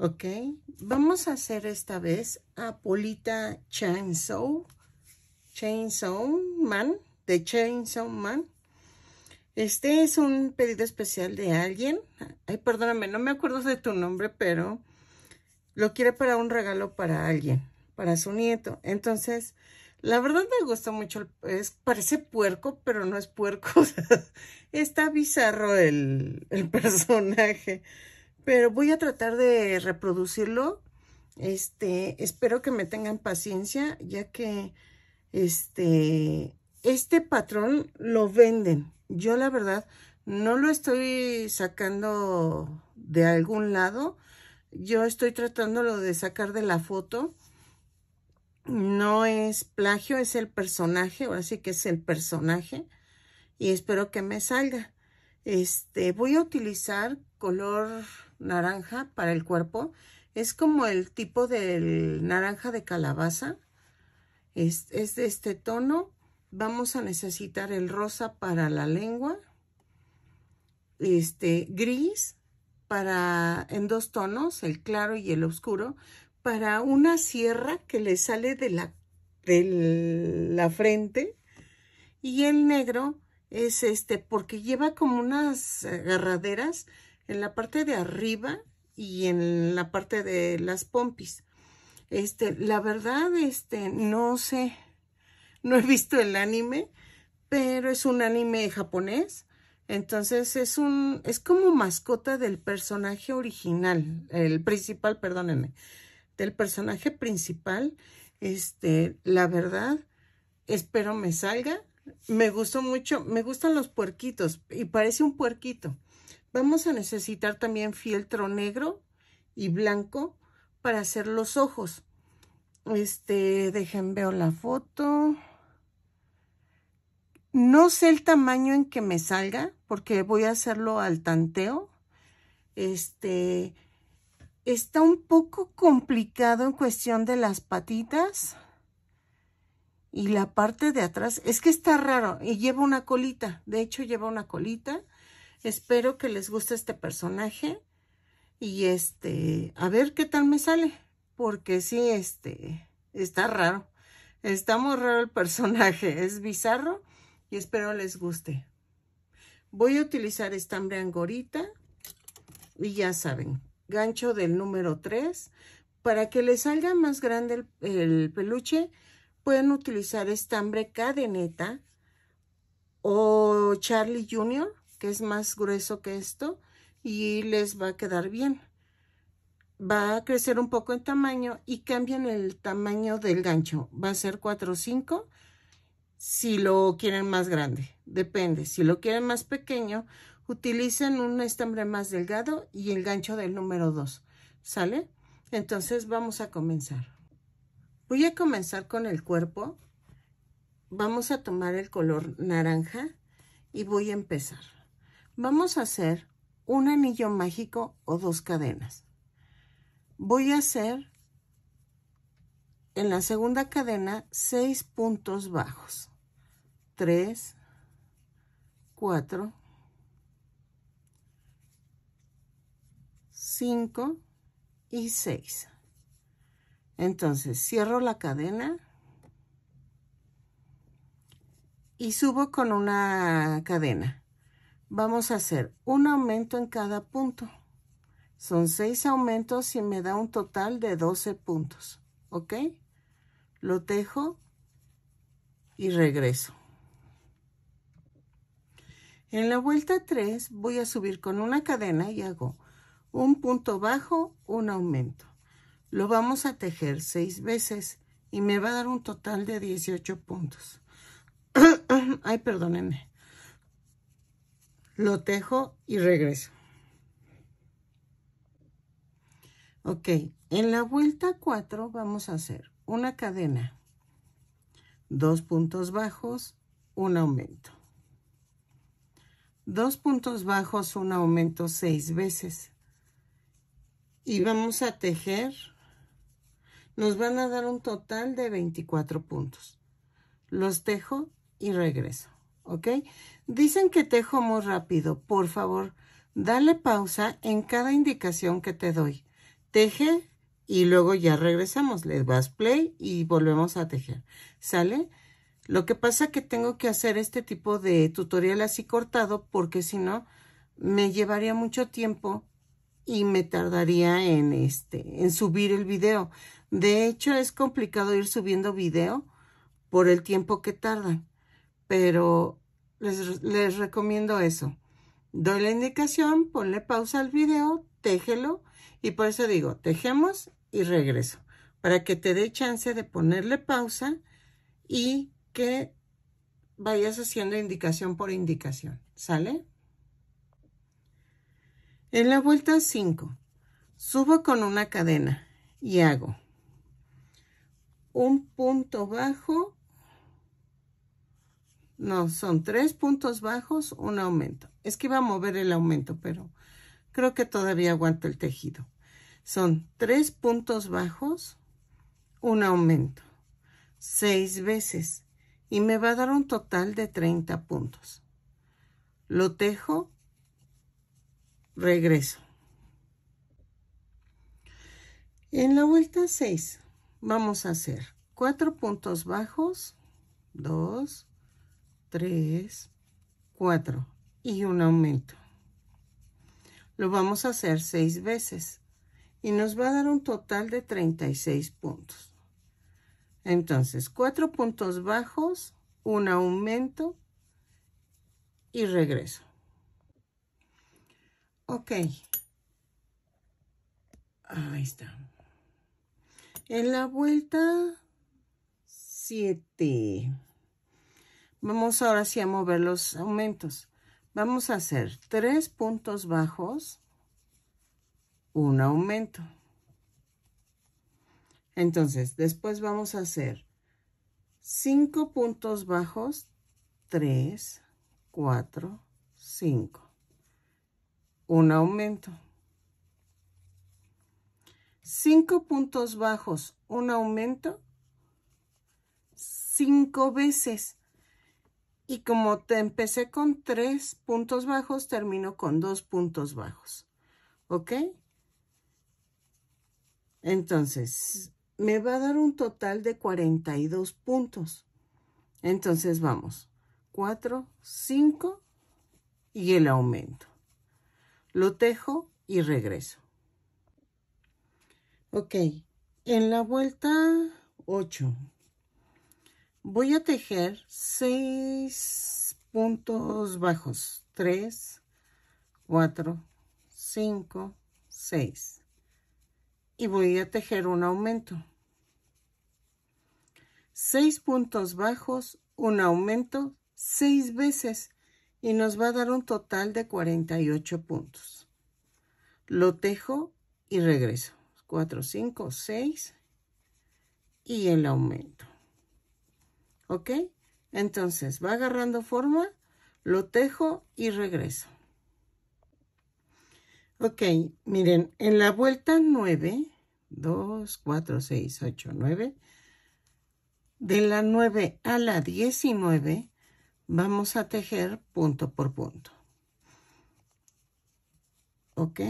¿Ok? Vamos a hacer esta vez a Polita Chainsaw, Chainsaw Man, de Chainsaw Man. Este es un pedido especial de alguien. Ay, perdóname, no me acuerdo de tu nombre, pero lo quiere para un regalo para alguien, para su nieto. Entonces, la verdad me gustó mucho. Es, parece puerco, pero no es puerco. Está bizarro el, el personaje pero voy a tratar de reproducirlo. Este, espero que me tengan paciencia, ya que este, este patrón lo venden. Yo la verdad no lo estoy sacando de algún lado. Yo estoy tratándolo de sacar de la foto. No es plagio, es el personaje. Ahora sí que es el personaje. Y espero que me salga. Este, voy a utilizar color naranja para el cuerpo. Es como el tipo del naranja de calabaza. Es, de este tono. Vamos a necesitar el rosa para la lengua. Este gris para en dos tonos, el claro y el oscuro, para una sierra que le sale de la, de la frente. Y el negro es este, porque lleva como unas agarraderas en la parte de arriba y en la parte de las pompis. Este, la verdad, este, no sé, no he visto el anime, pero es un anime japonés. Entonces es un, es como mascota del personaje original, el principal, perdónenme, del personaje principal. Este, la verdad, espero me salga. Me gustó mucho, me gustan los puerquitos y parece un puerquito. Vamos a necesitar también fieltro negro y blanco para hacer los ojos. Este, dejen veo la foto. No sé el tamaño en que me salga, porque voy a hacerlo al tanteo. Este, está un poco complicado en cuestión de las patitas. Y la parte de atrás, es que está raro, y lleva una colita, de hecho lleva una colita. Espero que les guste este personaje. Y este, a ver qué tal me sale. Porque sí, este, está raro. Está muy raro el personaje. Es bizarro y espero les guste. Voy a utilizar estambre angorita. Y ya saben, gancho del número 3. Para que les salga más grande el, el peluche, pueden utilizar estambre cadeneta o Charlie Jr que es más grueso que esto y les va a quedar bien. Va a crecer un poco en tamaño y cambian el tamaño del gancho. Va a ser 4 o 5 si lo quieren más grande. Depende. Si lo quieren más pequeño, utilicen un estambre más delgado y el gancho del número 2. ¿Sale? Entonces vamos a comenzar. Voy a comenzar con el cuerpo. Vamos a tomar el color naranja y voy a empezar. Vamos a hacer un anillo mágico o dos cadenas. Voy a hacer en la segunda cadena seis puntos bajos. 3, 4, 5 y 6. Entonces cierro la cadena y subo con una cadena. Vamos a hacer un aumento en cada punto. Son seis aumentos y me da un total de 12 puntos. ¿Ok? Lo tejo y regreso. En la vuelta 3 voy a subir con una cadena y hago un punto bajo, un aumento. Lo vamos a tejer seis veces y me va a dar un total de 18 puntos. Ay, perdónenme lo tejo y regreso. Ok, en la vuelta 4 vamos a hacer una cadena, dos puntos bajos, un aumento. Dos puntos bajos, un aumento seis veces. Y vamos a tejer, nos van a dar un total de 24 puntos. Los tejo y regreso. ¿ok? Dicen que tejo muy rápido. Por favor, dale pausa en cada indicación que te doy. Teje y luego ya regresamos. Le das play y volvemos a tejer. ¿Sale? Lo que pasa que tengo que hacer este tipo de tutorial así cortado porque si no me llevaría mucho tiempo y me tardaría en, este, en subir el video. De hecho, es complicado ir subiendo video por el tiempo que tardan. Pero les, recomiendo eso. Doy la indicación, ponle pausa al video, téjelo y por eso digo, tejemos y regreso. Para que te dé chance de ponerle pausa y que vayas haciendo indicación por indicación. ¿Sale? En la vuelta 5, subo con una cadena y hago un punto bajo no, son tres puntos bajos, un aumento. Es que iba a mover el aumento, pero creo que todavía aguanto el tejido. Son tres puntos bajos, un aumento. Seis veces. Y me va a dar un total de 30 puntos. Lo tejo, regreso. En la vuelta 6 vamos a hacer cuatro puntos bajos, dos, 3, 4 y un aumento. Lo vamos a hacer 6 veces y nos va a dar un total de 36 puntos. Entonces, cuatro puntos bajos, un aumento y regreso. Ok. Ahí está. En la vuelta 7. Vamos ahora sí a mover los aumentos. Vamos a hacer tres puntos bajos, un aumento. Entonces, después vamos a hacer cinco puntos bajos, tres, cuatro, cinco. Un aumento. Cinco puntos bajos, un aumento, cinco veces. Y como te empecé con tres puntos bajos, termino con dos puntos bajos. ¿Ok? Entonces, me va a dar un total de 42 puntos. Entonces, vamos. 4, 5 y el aumento. Lo tejo y regreso. Ok, en la vuelta 8 voy a tejer 6 puntos bajos 3 4 5 6 y voy a tejer un aumento 6 puntos bajos un aumento 6 veces y nos va a dar un total de 48 puntos lo tejo y regreso 4 5 6 y el aumento ¿Ok? Entonces va agarrando forma, lo tejo y regreso. Ok, miren, en la vuelta 9, 2, 4, 6, 8, 9, de la 9 a la 19 vamos a tejer punto por punto. Ok,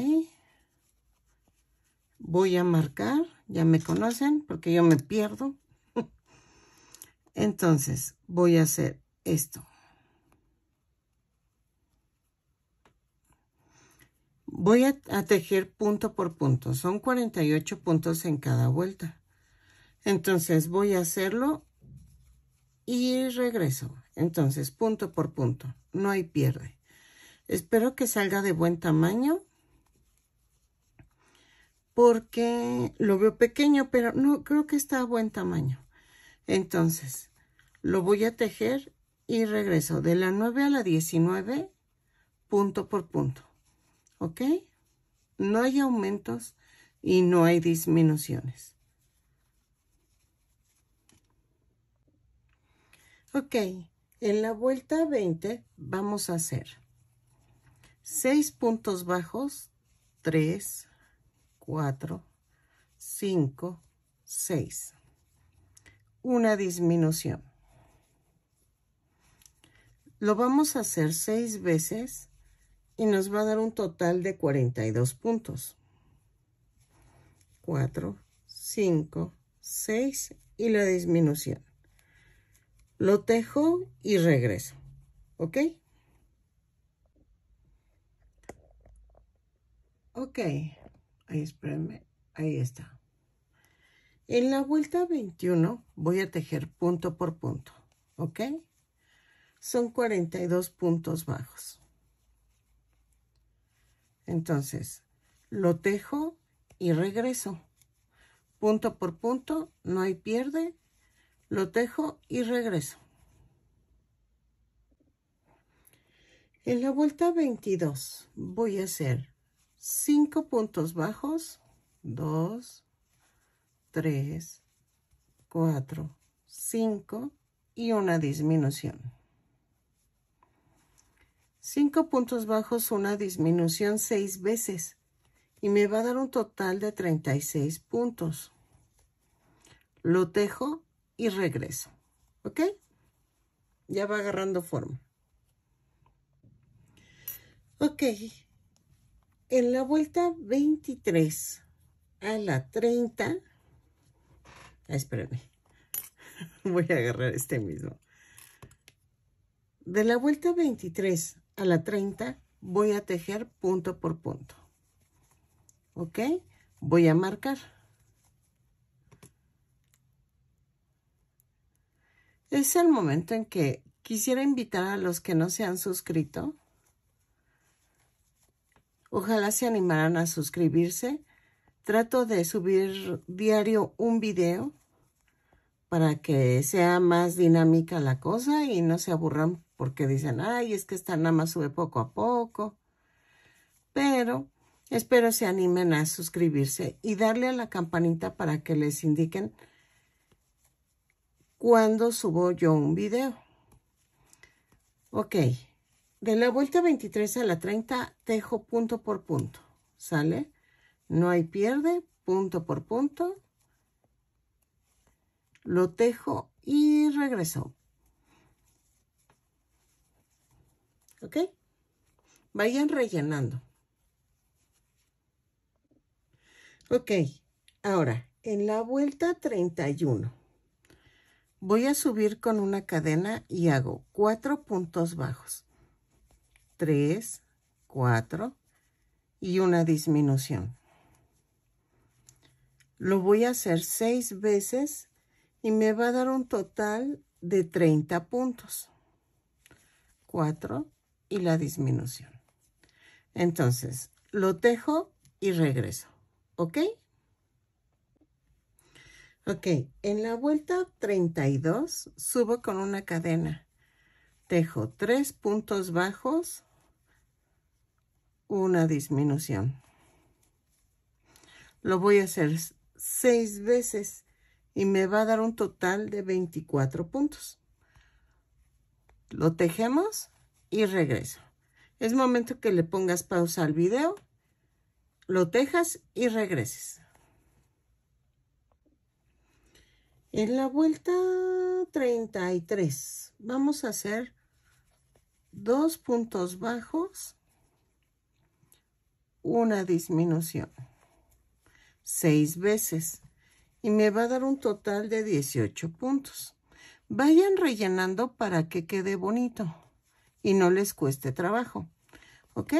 voy a marcar, ya me conocen porque yo me pierdo. Entonces voy a hacer esto. Voy a, tejer punto por punto. Son 48 puntos en cada vuelta. Entonces voy a hacerlo y regreso. Entonces punto por punto. No hay pierde. Espero que salga de buen tamaño. Porque lo veo pequeño, pero no creo que está a buen tamaño. Entonces, lo voy a tejer y regreso de la 9 a la 19 punto por punto. ¿Ok? No hay aumentos y no hay disminuciones. Ok, en la vuelta 20 vamos a hacer 6 puntos bajos, 3, 4, 5, 6. Una disminución. Lo vamos a hacer seis veces y nos va a dar un total de 42 puntos. 4, 5, 6 y la disminución. Lo tejo y regreso. ¿Ok? Ok. Ahí, Ahí está. En la vuelta 21 voy a tejer punto por punto. ¿Ok? son 42 puntos bajos. Entonces, lo tejo y regreso. Punto por punto, no hay pierde, lo tejo y regreso. En la vuelta 22 voy a hacer 5 puntos bajos, 2, 3, 4, 5 y una disminución. 5 puntos bajos, una disminución seis veces y me va a dar un total de 36 puntos. Lo tejo y regreso, ¿ok? Ya va agarrando forma. Ok, en la vuelta 23 a la 30, ah, voy a agarrar este mismo. De la vuelta 23 a la 30 voy a tejer punto por punto. ¿Ok? Voy a marcar. Es el momento en que quisiera invitar a los que no se han suscrito. Ojalá se animaran a suscribirse. Trato de subir diario un video para que sea más dinámica la cosa y no se aburran porque dicen, ay, es que esta nada más sube poco a poco. Pero espero se animen a suscribirse y darle a la campanita para que les indiquen cuando subo yo un video. Ok, de la vuelta 23 a la 30 tejo punto por punto, ¿sale? No hay pierde, punto por punto, lo tejo y regreso. ¿Ok? Vayan rellenando. Ok, ahora, en la vuelta 31, voy a subir con una cadena y hago cuatro puntos bajos. 3, 4 y una disminución. Lo voy a hacer seis veces y me va a dar un total de 30 puntos. 4 y la disminución. Entonces, lo tejo y regreso. ¿Ok? Ok, en la vuelta 32 subo con una cadena. Tejo 3 puntos bajos, una disminución. Lo voy a hacer 6 veces y me va a dar un total de 24 puntos. Lo tejemos y regreso. Es momento que le pongas pausa al video, lo tejas y regreses. En la vuelta 33 vamos a hacer dos puntos bajos, una disminución, seis veces y me va a dar un total de 18 puntos. Vayan rellenando para que quede bonito y no les cueste trabajo. ¿Ok?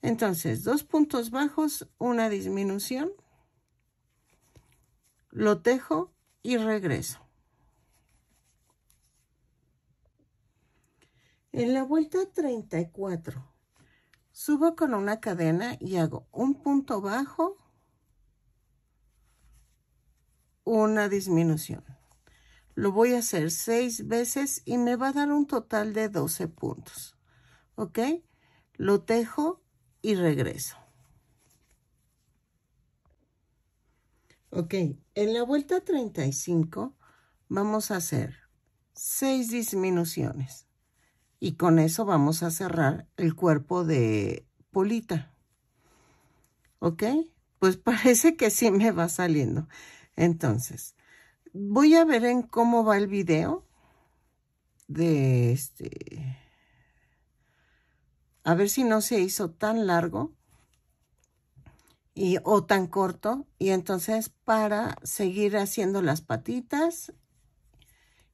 Entonces, dos puntos bajos, una disminución, lo tejo y regreso. En la vuelta 34, subo con una cadena y hago un punto bajo, una disminución. Lo voy a hacer seis veces y me va a dar un total de 12 puntos. ¿Ok? Lo tejo y regreso. Ok, en la vuelta 35 vamos a hacer seis disminuciones. Y con eso vamos a cerrar el cuerpo de polita. ¿Ok? Pues parece que sí me va saliendo. Entonces, voy a ver en cómo va el video de este... A ver si no se hizo tan largo y, o tan corto. Y entonces para seguir haciendo las patitas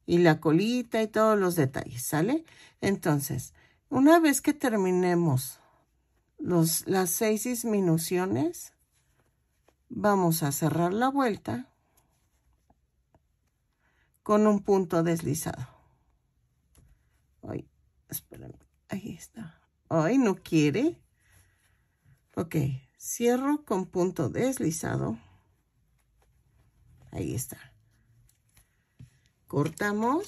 y la colita y todos los detalles, ¿sale? Entonces, una vez que terminemos las seis disminuciones, vamos a cerrar la vuelta con un punto deslizado. Ay, ahí está. Ay, no quiere. Ok, cierro con punto deslizado. Ahí está. Cortamos,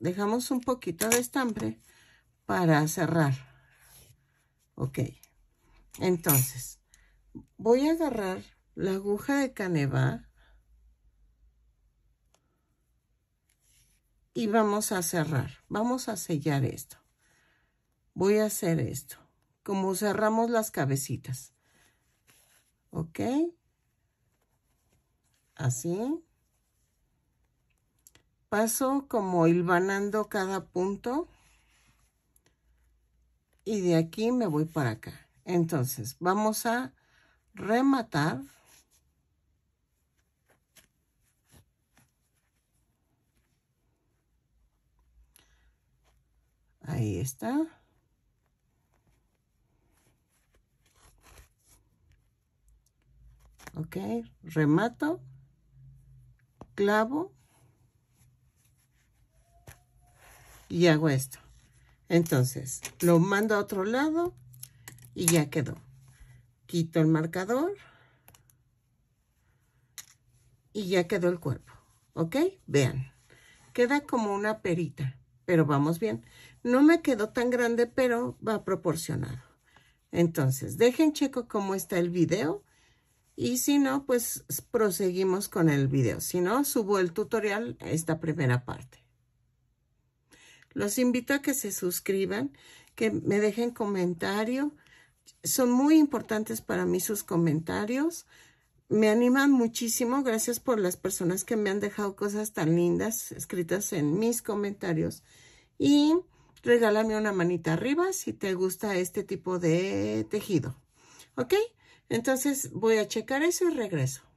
dejamos un poquito de estambre para cerrar. Ok, entonces voy a agarrar la aguja de caneva y vamos a cerrar. Vamos a sellar esto. Voy a hacer esto. Como cerramos las cabecitas. ¿Ok? Así. Paso como hilvanando cada punto. Y de aquí me voy para acá. Entonces, vamos a rematar Ahí está. Ok, remato, clavo y hago esto. Entonces, lo mando a otro lado y ya quedó. Quito el marcador y ya quedó el cuerpo. ¿Ok? Vean, queda como una perita, pero vamos bien. No me quedó tan grande, pero va proporcionado. Entonces, dejen checo cómo está el video. Y si no, pues proseguimos con el video. Si no, subo el tutorial esta primera parte. Los invito a que se suscriban, que me dejen comentario. Son muy importantes para mí sus comentarios. Me animan muchísimo. Gracias por las personas que me han dejado cosas tan lindas escritas en mis comentarios. Y regálame una manita arriba si te gusta este tipo de tejido. ¿Ok? Entonces voy a checar eso y regreso.